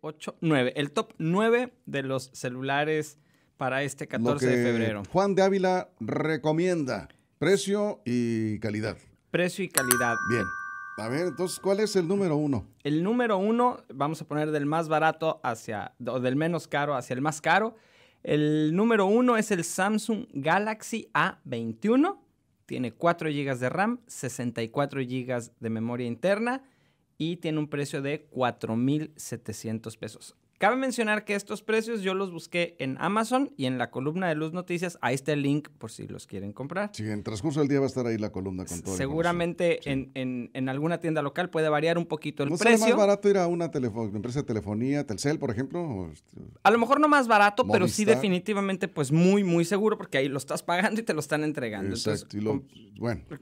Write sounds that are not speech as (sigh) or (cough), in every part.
8, 9. El top 9 de los celulares para este 14 de febrero. Juan de Ávila recomienda precio y calidad. Precio y calidad. Bien. A ver, entonces, ¿cuál es el número 1? El número 1, vamos a poner del más barato hacia, o del menos caro hacia el más caro. El número 1 es el Samsung Galaxy A21. Tiene 4 GB de RAM, 64 GB de memoria interna y tiene un precio de 4,700 pesos. Cabe mencionar que estos precios yo los busqué en Amazon y en la columna de Luz Noticias. Ahí está el link por si los quieren comprar. Sí, en transcurso del día va a estar ahí la columna con Seguramente en, en, alguna tienda local puede variar un poquito el precio. ¿No más barato ir a una empresa de telefonía, Telcel, por ejemplo? Este, a lo mejor no más barato, pero sí definitivamente pues muy, muy seguro porque ahí lo estás pagando y te lo están entregando. Exacto.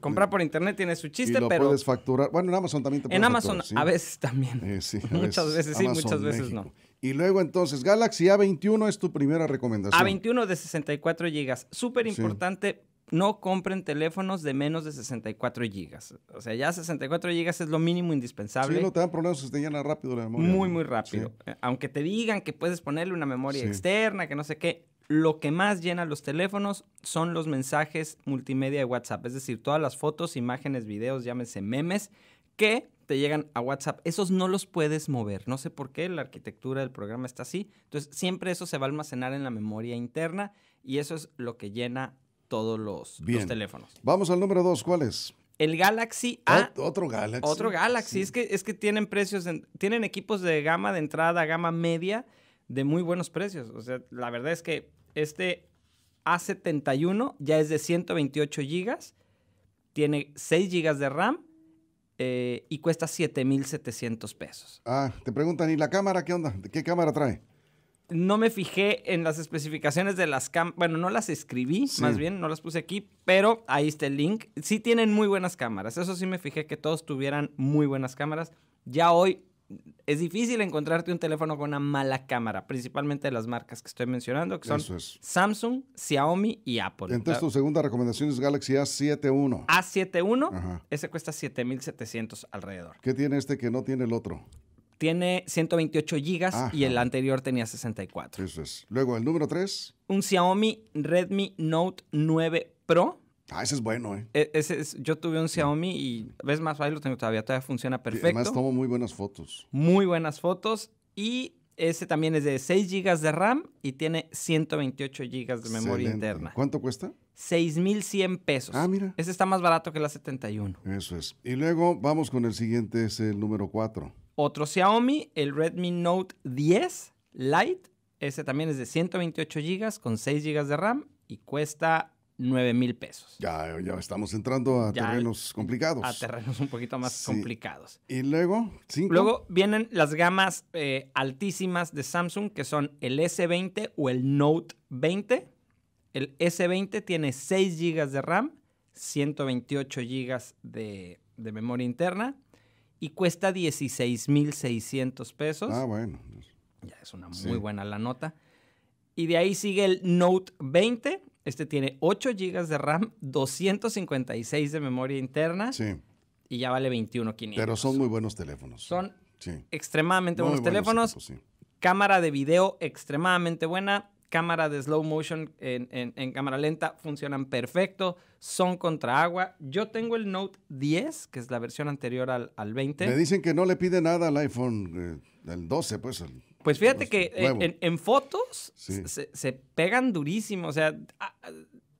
comprar eh, por internet tiene su chiste, y lo pero... puedes facturar. Bueno, en Amazon también te puedes En Amazon a veces también. Eh, (laughs) muchas veces sí, muchas veces no. Y luego entonces, Galaxy A21 es tu primera recomendación. A21 de 64 GB. Súper importante, no compren teléfonos de menos de 64 GB. O sea, ya 64 GB es lo mínimo indispensable. Sí, no te dan problemas, si te llena rápido la memoria. Muy, muy rápido. Eh, aunque te digan que puedes ponerle una memoria externa, que no sé qué, lo que más llena los teléfonos son los mensajes multimedia de WhatsApp. Es decir, todas las fotos, imágenes, videos, llámese memes que te llegan a WhatsApp. Esos no los puedes mover. No sé por qué la arquitectura del programa está así. Entonces, siempre eso se va a almacenar en la memoria interna y eso es lo que llena todos los, teléfonos. Vamos al número dos. ¿Cuál es? El Galaxy A. Ah, otro Galaxy. Otro Galaxy. Es, que, es que tienen precios, tienen equipos de gama de entrada, gama media, de muy buenos precios. O sea, la verdad es que este A71 ya es de 128 GB, tiene 6 GB de RAM eh, y cuesta 7,700 pesos. Ah, te preguntan, ¿y la cámara qué onda? ¿Qué cámara trae? No me fijé en las especificaciones de las cámaras. Bueno, no las escribí, más bien, no las puse aquí, pero ahí está el link. Sí tienen muy buenas cámaras. Eso sí me fijé que todos tuvieran muy buenas cámaras. Ya hoy es difícil encontrarte un teléfono con una mala cámara, principalmente de las marcas que estoy mencionando, que son Samsung, Xiaomi y Apple. Entonces, tu segunda recomendación es Galaxy A71. A71, ese cuesta 7700 alrededor. ¿Qué tiene este que no tiene el otro? Tiene 128 gigas y el anterior tenía 64. Eso es. Luego, el número 3. Un Xiaomi Redmi Note 9 Pro Ah, ese es bueno, ¿eh? E, ese es, yo tuve un Xiaomi y ves más, ahí lo tengo todavía, todavía funciona perfecto. además tomo muy buenas fotos. Muy buenas fotos y ese también es de 6 GB de RAM y tiene 128 GB de memoria interna. ¿Cuánto cuesta? 6,100 pesos. Ah, mira. Ese está más barato que la 71. Eso es. Y luego vamos con el siguiente, es el número 4. Otro Xiaomi, el Redmi Note 10 Lite. Ese también es de 128 GB con 6 GB de RAM y cuesta 9 mil pesos. Ya, ya estamos entrando a terrenos complicados. A terrenos un poquito más complicados. Y luego, Luego vienen las gamas eh, altísimas de Samsung, que son el S20 o el Note 20. El S20 tiene 6 GB de RAM, 128 GB de, memoria interna y cuesta 16,600 pesos. Ah, bueno. Ya es una muy buena la nota. Y de ahí sigue el Note 20, este tiene 8 GB de RAM, 256 de memoria interna. Sí. Y ya vale 21,500. Pero son muy buenos teléfonos. Son extremadamente buenos teléfonos. Cámara de video extremadamente buena. Cámara de slow motion en, cámara lenta funcionan perfecto. Son contra agua. Yo tengo el Note 10, que es la versión anterior al, 20. Me dicen que no le pide nada al iPhone, del eh, 12, pues. Pues fíjate que en, fotos se, pegan durísimo, o sea, ah,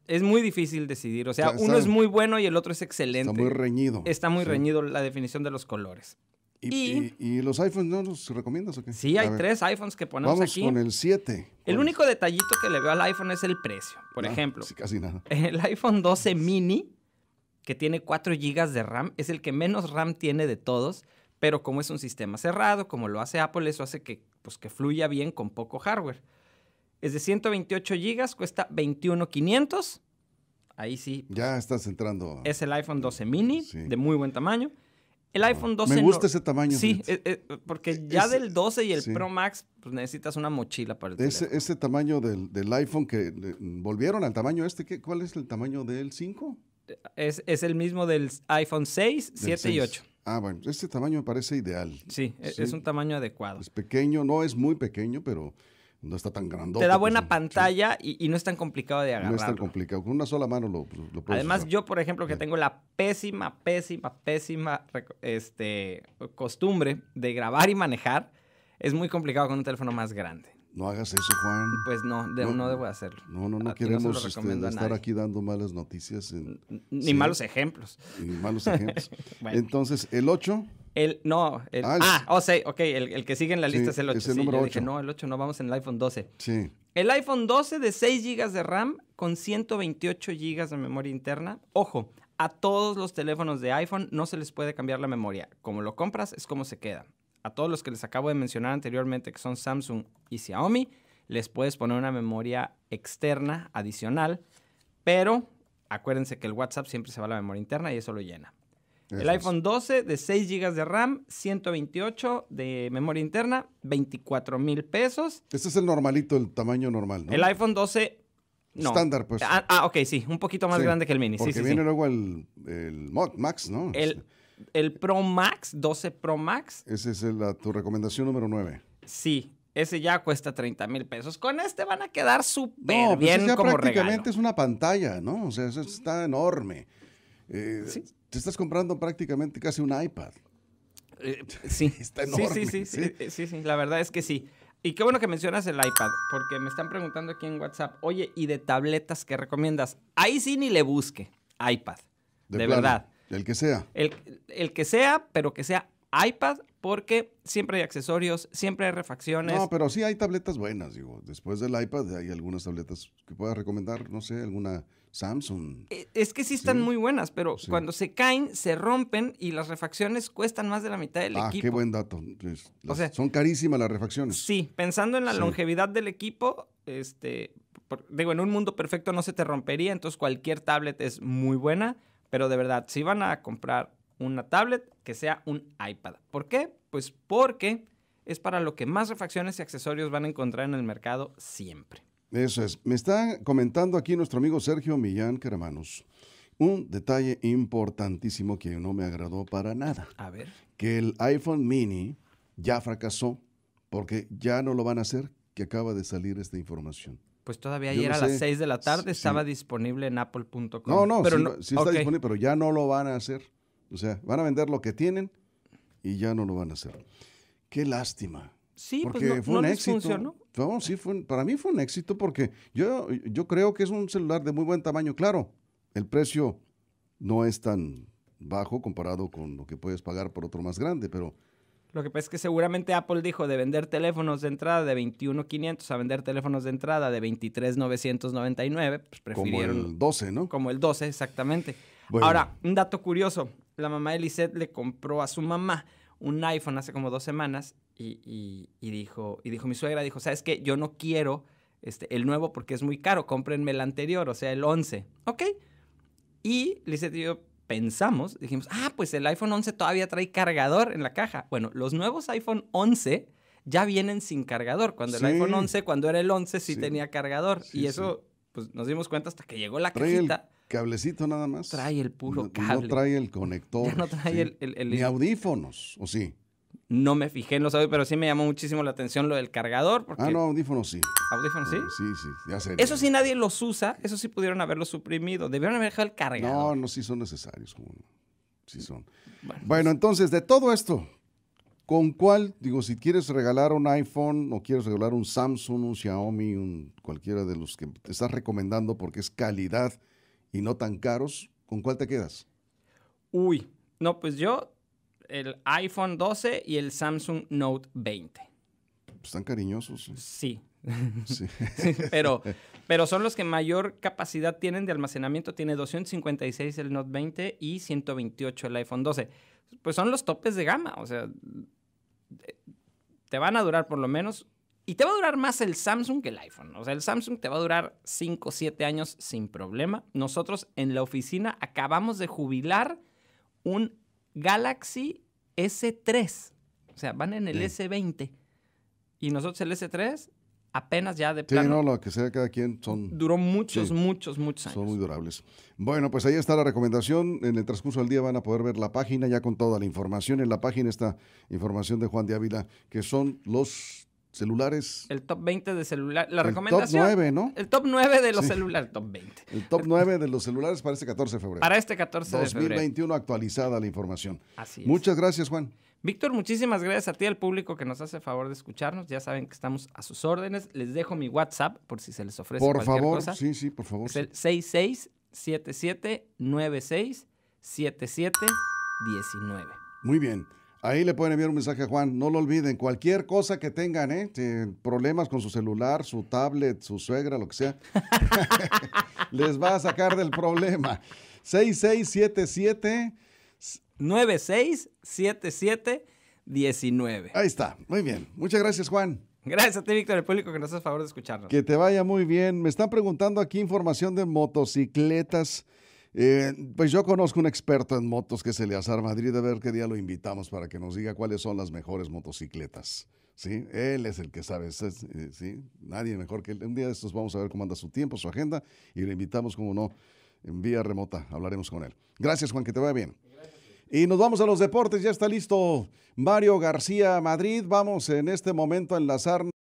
es muy difícil decidir, o sea, uno es muy bueno y el otro es excelente. Está muy reñido. Está muy reñido la definición de los colores. Y, los iPhones no los recomiendas o qué? Sí, hay tres iPhones que ponemos aquí. Vamos con el 7. El único detallito que le veo al iPhone es el precio. Por ah, ejemplo, casi nada. (laughs) el iPhone 12 mini, que tiene 4 GB de RAM, es el que menos RAM tiene de todos, pero como es un sistema cerrado, como lo hace Apple, eso hace que, pues, que fluya bien con poco hardware. Es de 128 GB, cuesta 21,500. Ahí sí. Ya estás entrando. Es el iPhone 12 mini, de muy buen tamaño. El ah. iPhone 12 Me gusta ese tamaño. Sí, eh, eh, porque e, ya del 12 y el Pro Max pues necesitas una mochila para el ese, ese tamaño del, iPhone que volvieron al tamaño este, ¿qué, ¿cuál es el tamaño del 5? Es, el mismo del iPhone 6, 7 y 8. Ah, bueno, este tamaño me parece ideal. Sí, e-, es un tamaño adecuado. Es pequeño, no es muy pequeño, pero no está tan grandote. Te da buena pues, pantalla y, no es tan complicado de agarrar. No es tan complicado, con una sola mano lo, lo puedes Además, yo, por ejemplo, que tengo la pésima, pésima, pésima este, costumbre de grabar y manejar, es muy complicado con un teléfono más grande. No hagas eso, Juan. Pues no, no, debo hacerlo. No, no, no queremos este, estar aquí dando malas noticias. ni malos ejemplos. Ni malos ejemplos. (laughs) Entonces, el 8. El, no, el, ah, ah oh, ok, el, que sigue en la lista es el 8. Es el número 8. no, el 8 no, vamos en el iPhone 12. Sí. El iPhone 12 de 6 GB de RAM con 128 GB de memoria interna. Ojo, a todos los teléfonos de iPhone no se les puede cambiar la memoria. Como lo compras es como se queda a todos los que les acabo de mencionar anteriormente, que son Samsung y Xiaomi, les puedes poner una memoria externa adicional, pero acuérdense que el WhatsApp siempre se va a la memoria interna y eso lo llena. el iPhone 12 de 6 GB de RAM, 128 de memoria interna, 24 mil pesos. Este es el normalito, el tamaño normal, ¿no? El iPhone 12 no. Estándar, pues. Ah, ah, ok, sí, un poquito más grande que el mini. Porque sí, viene luego el, el Max, ¿no? El, este el Pro Max, 12 Pro Max. Esa es tu recomendación número 9. Sí, ese ya cuesta 30 mil pesos. Con este van a quedar súper no, bien pues ya prácticamente es una pantalla, ¿no? O sea, está enorme. Eh, te estás comprando prácticamente casi un iPad. Eh, (laughs) sí. está enorme. Sí sí, sí eh, sí sí, la verdad es que sí. Y qué bueno que mencionas el iPad, porque me están preguntando aquí en WhatsApp, oye, ¿y de tabletas qué recomiendas? Ahí sí ni le busque, iPad. de verdad. El que sea. El, que sea, pero que sea iPad, porque siempre hay accesorios, siempre hay refacciones. No, pero sí hay tabletas buenas, digo. Después del iPad hay algunas tabletas que puedas recomendar, no sé, alguna Samsung. E, es que sí están muy buenas, pero cuando se caen, se rompen y las refacciones cuestan más de la mitad del equipo. Ah, qué buen dato. son carísimas las refacciones. Sí, pensando en la longevidad del equipo, este, digo, en un mundo perfecto no se te rompería, entonces cualquier tablet es muy buena pero de verdad, si van a comprar una tablet, que sea un iPad. ¿Por qué? Pues porque es para lo que más refacciones y accesorios van a encontrar en el mercado siempre. Eso es. Me está comentando aquí nuestro amigo Sergio Millán Caramanos un detalle importantísimo que no me agradó para nada. A ver. Que el iPhone mini ya fracasó porque ya no lo van a hacer, que acaba de salir esta información pues todavía ayer a las 6 de la tarde estaba disponible en apple.com. No, no, pero sí, está disponible, pero ya no lo van a hacer. O sea, van a vender lo que tienen y ya no lo van a hacer. Qué lástima. Sí, pues, porque no, fue un éxito. Funcionó. No, sí, fue, para mí fue un éxito porque yo, yo creo que es un celular de muy buen tamaño. Claro, el precio no es tan bajo comparado con lo que puedes pagar por otro más grande, pero lo que pasa es que seguramente Apple dijo de vender teléfonos de entrada de 21.500 a vender teléfonos de entrada de 23.999, pues prefirieron... Como el 12, ¿no? Como el 12, exactamente. Ahora, un dato curioso. La mamá de Lisette le compró a su mamá un iPhone hace como dos semanas y, dijo, y dijo mi suegra, dijo, ¿sabes qué? Yo no quiero este, el nuevo porque es muy caro, cómprenme el anterior, o sea, el 11. Ok. Y Lisette dijo pensamos, dijimos, ah, pues el iPhone 11 todavía trae cargador en la caja. Bueno, los nuevos iPhone 11 ya vienen sin cargador. Cuando el iPhone 11, cuando era el 11, sí, tenía cargador. y eso, pues nos dimos cuenta hasta que llegó la trae cajita. cablecito nada más. Trae el puro cable. No trae el conector. no trae Ni audífonos, ¿o sí? No me fijé en los audios, pero sí me llamó muchísimo la atención lo del cargador. Porque... Ah, no, audífonos sí. ¿Audífonos sí? Sí, sí, ya sé. Eso sí nadie los usa, eso sí pudieron haberlo suprimido. Debieron haber dejado el cargador. No, no, sí son necesarios. Como... Sí son. Bueno, entonces, de todo esto, ¿con cuál? Digo, si quieres regalar un iPhone o quieres regalar un Samsung, un Xiaomi, un, cualquiera de los que te estás recomendando porque es calidad y no tan caros, ¿con cuál te quedas? Uy, no, pues yo el iPhone 12 y el Samsung Note 20. Están cariñosos. ¿eh? Sí. (laughs) pero, (laughs) pero son los que mayor capacidad tienen de almacenamiento. Tiene 256 el Note 20 y 128 el iPhone 12. Pues son los topes de gama. O sea, eh, te van a durar por lo menos. Y te va a durar más el Samsung que el iPhone. O sea, el Samsung te va a durar 5 o 7 años sin problema. Nosotros en la oficina acabamos de jubilar un Galaxy S3. O sea, van en el S20. Y nosotros el S3 apenas ya de plano. Sí, no, lo que sea cada quien son... Duró muchos, muchos, muchos años. Son muy durables. Bueno, pues ahí está la recomendación. En el transcurso del día van a poder ver la página ya con toda la información. En la página está información de Juan de Ávila, que son los celulares. El top 20 de celular. La recomendación. El top 9, ¿no? El top 9 de los celulares. celulares. Top 20. El top 9 de los celulares para este 14 de febrero. Para este 14 de febrero. 2021 actualizada la información. Así es. Muchas gracias, Juan. Víctor, muchísimas gracias a ti, al público que nos hace favor de escucharnos. Ya saben que estamos a sus órdenes. Les dejo mi WhatsApp por si se les ofrece por favor, Sí, sí, por favor. Es el 6677967719. Muy bien. Ahí le pueden enviar un mensaje a Juan. No lo olviden. Cualquier cosa que tengan, ¿eh? problemas con su celular, su tablet, su suegra, lo que sea. (laughs) les va a sacar del problema. 6677 9677 19. Ahí está. Muy bien. Muchas gracias, Juan. Gracias a ti, Víctor, el público que nos hace el favor de escucharnos. Que te vaya muy bien. Me están preguntando aquí información de motocicletas. Eh, pues yo conozco un experto en motos que es Eleazar Madrid, a ver qué día lo invitamos para que nos diga cuáles son las mejores motocicletas. ¿sí? Él es el que sabe, eh, ¿sí? Nadie mejor que él. Un día de estos vamos a ver cómo anda su tiempo, su agenda, y le invitamos, como no, en vía remota. Hablaremos con él. Gracias, Juan, que te vaya bien. Y nos vamos a los deportes, ya está listo Mario García Madrid. Vamos en este momento a enlazarnos.